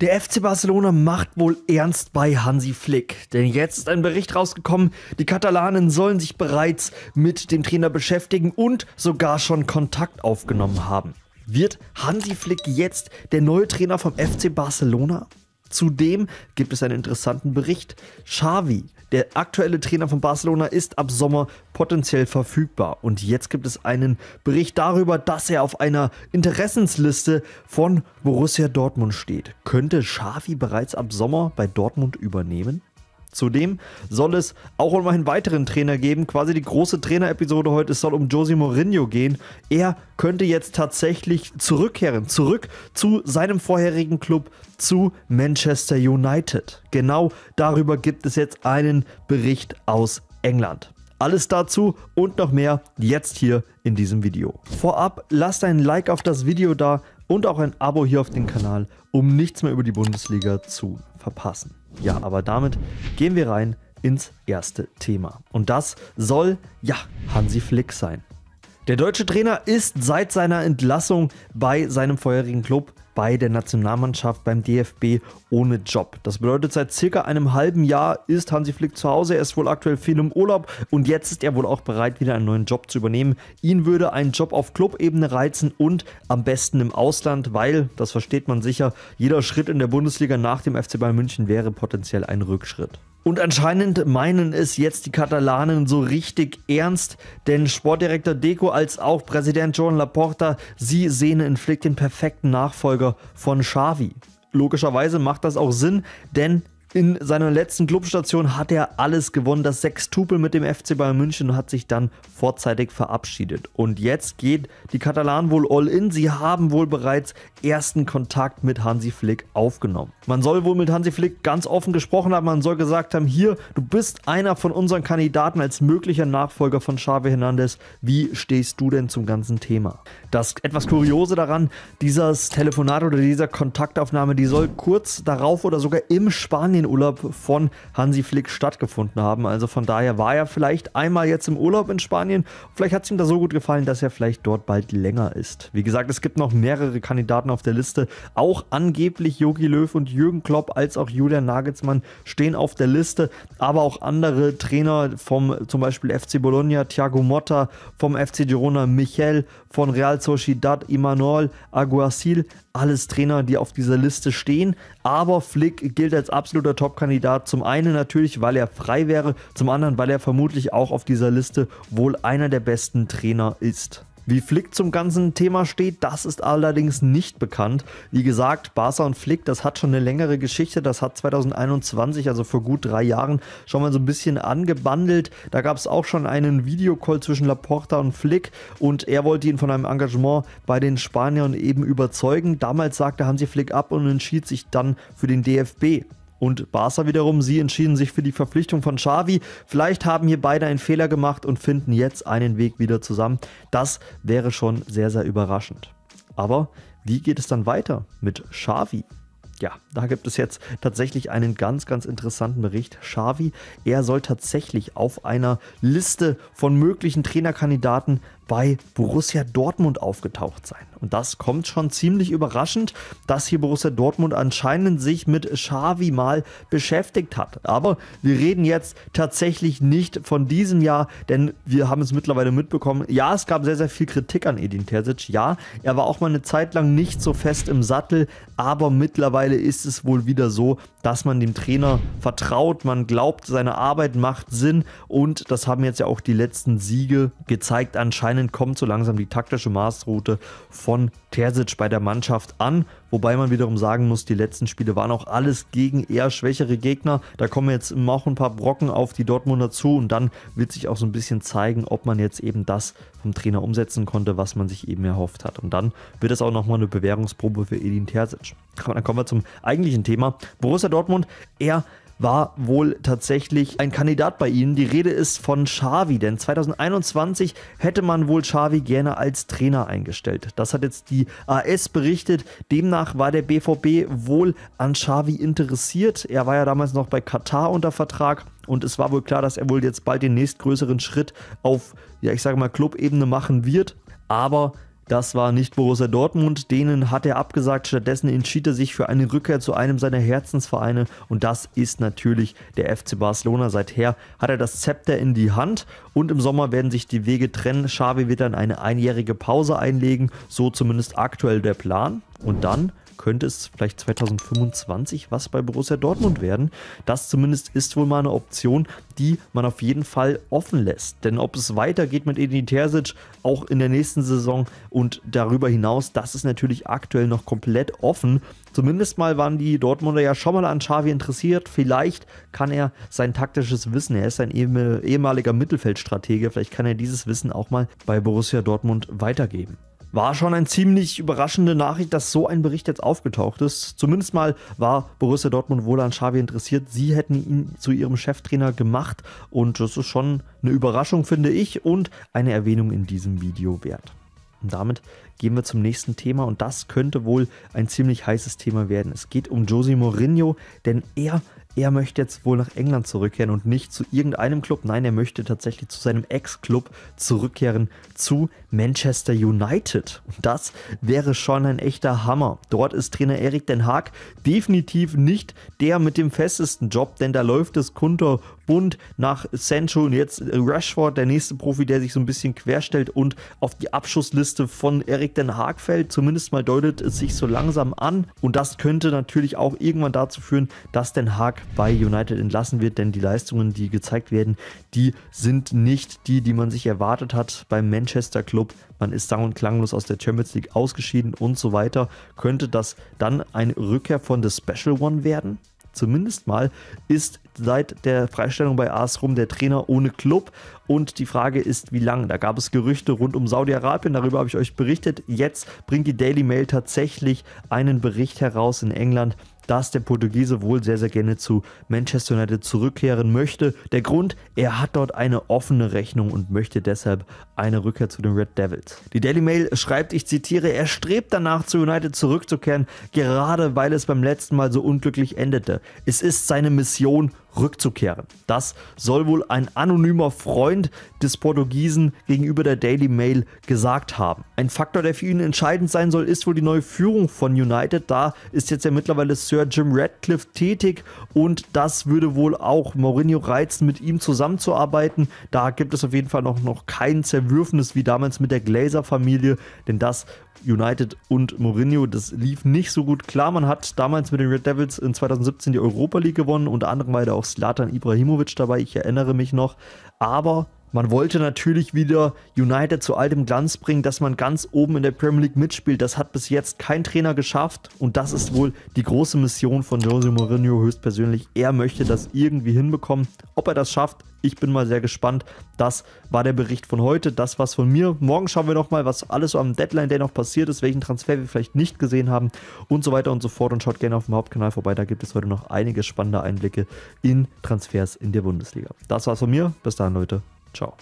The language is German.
Der FC Barcelona macht wohl ernst bei Hansi Flick, denn jetzt ist ein Bericht rausgekommen, die Katalanen sollen sich bereits mit dem Trainer beschäftigen und sogar schon Kontakt aufgenommen haben. Wird Hansi Flick jetzt der neue Trainer vom FC Barcelona? Zudem gibt es einen interessanten Bericht. Xavi, der aktuelle Trainer von Barcelona, ist ab Sommer potenziell verfügbar. Und jetzt gibt es einen Bericht darüber, dass er auf einer Interessensliste von Borussia Dortmund steht. Könnte Xavi bereits ab Sommer bei Dortmund übernehmen? Zudem soll es auch um einen weiteren Trainer geben. Quasi die große Trainer-Episode heute. Es soll um Josie Mourinho gehen. Er könnte jetzt tatsächlich zurückkehren. Zurück zu seinem vorherigen Club, zu Manchester United. Genau darüber gibt es jetzt einen Bericht aus England. Alles dazu und noch mehr jetzt hier in diesem Video. Vorab lasst ein Like auf das Video da und auch ein Abo hier auf den Kanal, um nichts mehr über die Bundesliga zu verpassen. Ja, aber damit gehen wir rein ins erste Thema. Und das soll, ja, Hansi Flick sein. Der deutsche Trainer ist seit seiner Entlassung bei seinem vorherigen Club bei der Nationalmannschaft beim DFB ohne Job. Das bedeutet, seit circa einem halben Jahr ist Hansi Flick zu Hause, er ist wohl aktuell viel im Urlaub und jetzt ist er wohl auch bereit, wieder einen neuen Job zu übernehmen. Ihn würde ein Job auf Clubebene reizen und am besten im Ausland, weil, das versteht man sicher, jeder Schritt in der Bundesliga nach dem FC Bayern München wäre potenziell ein Rückschritt. Und anscheinend meinen es jetzt die Katalanen so richtig ernst, denn Sportdirektor Deco als auch Präsident John Laporta, sie sehen in Flick den perfekten Nachfolger von Xavi. Logischerweise macht das auch Sinn, denn in seiner letzten Clubstation hat er alles gewonnen, das Sechstupel mit dem FC Bayern München und hat sich dann vorzeitig verabschiedet. Und jetzt geht die Katalanen wohl all in. Sie haben wohl bereits ersten Kontakt mit Hansi Flick aufgenommen. Man soll wohl mit Hansi Flick ganz offen gesprochen haben. Man soll gesagt haben: Hier, du bist einer von unseren Kandidaten als möglicher Nachfolger von Xavi Hernandez. Wie stehst du denn zum ganzen Thema? Das etwas Kuriose daran: dieses Telefonat oder dieser Kontaktaufnahme, die soll kurz darauf oder sogar im Spanien den Urlaub von Hansi Flick stattgefunden haben. Also von daher war er vielleicht einmal jetzt im Urlaub in Spanien. Vielleicht hat es ihm da so gut gefallen, dass er vielleicht dort bald länger ist. Wie gesagt, es gibt noch mehrere Kandidaten auf der Liste. Auch angeblich Jogi Löw und Jürgen Klopp als auch Julian Nagelsmann stehen auf der Liste. Aber auch andere Trainer vom zum Beispiel FC Bologna, Thiago Motta, vom FC Girona, Michel, von Real Sociedad, Imanol, Aguasil. Alles Trainer, die auf dieser Liste stehen. Aber Flick gilt als absoluter absoluter Top-Kandidat. Zum einen natürlich, weil er frei wäre, zum anderen, weil er vermutlich auch auf dieser Liste wohl einer der besten Trainer ist. Wie Flick zum ganzen Thema steht, das ist allerdings nicht bekannt. Wie gesagt, Barca und Flick, das hat schon eine längere Geschichte. Das hat 2021, also vor gut drei Jahren, schon mal so ein bisschen angebandelt. Da gab es auch schon einen Videocall zwischen Laporta und Flick und er wollte ihn von einem Engagement bei den Spaniern eben überzeugen. Damals sagte Hansi Flick ab und entschied sich dann für den DFB und Barca wiederum, sie entschieden sich für die Verpflichtung von Xavi. Vielleicht haben hier beide einen Fehler gemacht und finden jetzt einen Weg wieder zusammen. Das wäre schon sehr, sehr überraschend. Aber wie geht es dann weiter mit Xavi? Ja, da gibt es jetzt tatsächlich einen ganz, ganz interessanten Bericht. Xavi, er soll tatsächlich auf einer Liste von möglichen Trainerkandidaten bei Borussia Dortmund aufgetaucht sein. Und das kommt schon ziemlich überraschend, dass hier Borussia Dortmund anscheinend sich mit Xavi mal beschäftigt hat. Aber wir reden jetzt tatsächlich nicht von diesem Jahr, denn wir haben es mittlerweile mitbekommen. Ja, es gab sehr, sehr viel Kritik an Edin Terzic. Ja, er war auch mal eine Zeit lang nicht so fest im Sattel, aber mittlerweile ist es wohl wieder so, dass man dem Trainer vertraut, man glaubt, seine Arbeit macht Sinn und das haben jetzt ja auch die letzten Siege gezeigt. Anscheinend kommt so langsam die taktische Maßroute von Terzic bei der Mannschaft an, wobei man wiederum sagen muss, die letzten Spiele waren auch alles gegen eher schwächere Gegner. Da kommen jetzt immer auch ein paar Brocken auf die Dortmunder zu und dann wird sich auch so ein bisschen zeigen, ob man jetzt eben das vom Trainer umsetzen konnte, was man sich eben erhofft hat. Und dann wird es auch nochmal eine Bewährungsprobe für Edin Terzic. Dann kommen wir zum eigentlichen Thema. Borussia Dortmund. Er war wohl tatsächlich ein Kandidat bei ihnen. Die Rede ist von Xavi, denn 2021 hätte man wohl Xavi gerne als Trainer eingestellt. Das hat jetzt die AS berichtet. Demnach war der BVB wohl an Xavi interessiert. Er war ja damals noch bei Katar unter Vertrag und es war wohl klar, dass er wohl jetzt bald den nächstgrößeren Schritt auf, ja ich sage mal, Clubebene machen wird. Aber das war nicht Borussia Dortmund, denen hat er abgesagt, stattdessen entschied er sich für eine Rückkehr zu einem seiner Herzensvereine und das ist natürlich der FC Barcelona. Seither hat er das Zepter in die Hand und im Sommer werden sich die Wege trennen. Xavi wird dann eine einjährige Pause einlegen, so zumindest aktuell der Plan und dann könnte es vielleicht 2025 was bei Borussia Dortmund werden. Das zumindest ist wohl mal eine Option, die man auf jeden Fall offen lässt. Denn ob es weitergeht mit Edin Terzic auch in der nächsten Saison und darüber hinaus, das ist natürlich aktuell noch komplett offen. Zumindest mal waren die Dortmunder ja schon mal an Xavi interessiert. Vielleicht kann er sein taktisches Wissen, er ist ein ehemaliger Mittelfeldstratege, vielleicht kann er dieses Wissen auch mal bei Borussia Dortmund weitergeben war schon eine ziemlich überraschende Nachricht, dass so ein Bericht jetzt aufgetaucht ist. Zumindest mal war Borussia Dortmund wohl an Xavi interessiert. Sie hätten ihn zu ihrem Cheftrainer gemacht und das ist schon eine Überraschung, finde ich, und eine Erwähnung in diesem Video wert. Und damit gehen wir zum nächsten Thema und das könnte wohl ein ziemlich heißes Thema werden. Es geht um Jose Mourinho, denn er er möchte jetzt wohl nach England zurückkehren und nicht zu irgendeinem Club. Nein, er möchte tatsächlich zu seinem Ex-Club zurückkehren, zu Manchester United. Und das wäre schon ein echter Hammer. Dort ist Trainer Erik Den Haag definitiv nicht der mit dem festesten Job, denn da läuft es kunter Bund nach Sancho und jetzt Rashford, der nächste Profi, der sich so ein bisschen querstellt und auf die Abschussliste von Erik den Haag fällt. Zumindest mal deutet es sich so langsam an. Und das könnte natürlich auch irgendwann dazu führen, dass den Haag bei United entlassen wird, denn die Leistungen, die gezeigt werden, die sind nicht die, die man sich erwartet hat beim Manchester Club. Man ist sang- und klanglos aus der Champions League ausgeschieden und so weiter. Könnte das dann eine Rückkehr von The Special One werden? zumindest mal, ist seit der Freistellung bei AS Rom der Trainer ohne Club. Und die Frage ist, wie lange? Da gab es Gerüchte rund um Saudi-Arabien, darüber habe ich euch berichtet. Jetzt bringt die Daily Mail tatsächlich einen Bericht heraus in England, dass der Portugiese wohl sehr, sehr gerne zu Manchester United zurückkehren möchte. Der Grund, er hat dort eine offene Rechnung und möchte deshalb eine Rückkehr zu den Red Devils. Die Daily Mail schreibt, ich zitiere, er strebt danach zu United zurückzukehren, gerade weil es beim letzten Mal so unglücklich endete. Es ist seine Mission rückzukehren. Das soll wohl ein anonymer Freund des Portugiesen gegenüber der Daily Mail gesagt haben. Ein Faktor, der für ihn entscheidend sein soll, ist wohl die neue Führung von United. Da ist jetzt ja mittlerweile Sir Jim Radcliffe tätig und das würde wohl auch Mourinho reizen, mit ihm zusammenzuarbeiten. Da gibt es auf jeden Fall noch, noch kein Zerwürfnis wie damals mit der Glazer-Familie, denn das United und Mourinho. Das lief nicht so gut. Klar, man hat damals mit den Red Devils in 2017 die Europa League gewonnen. Unter anderem war da auch Slatan Ibrahimovic dabei. Ich erinnere mich noch. Aber man wollte natürlich wieder United zu altem Glanz bringen, dass man ganz oben in der Premier League mitspielt. Das hat bis jetzt kein Trainer geschafft und das ist wohl die große Mission von Jose Mourinho höchstpersönlich. Er möchte das irgendwie hinbekommen. Ob er das schafft, ich bin mal sehr gespannt. Das war der Bericht von heute, das war's von mir. Morgen schauen wir nochmal, was alles so am Deadline Day noch passiert ist, welchen Transfer wir vielleicht nicht gesehen haben und so weiter und so fort. Und schaut gerne auf dem Hauptkanal vorbei, da gibt es heute noch einige spannende Einblicke in Transfers in der Bundesliga. Das war's von mir, bis dahin Leute, ciao.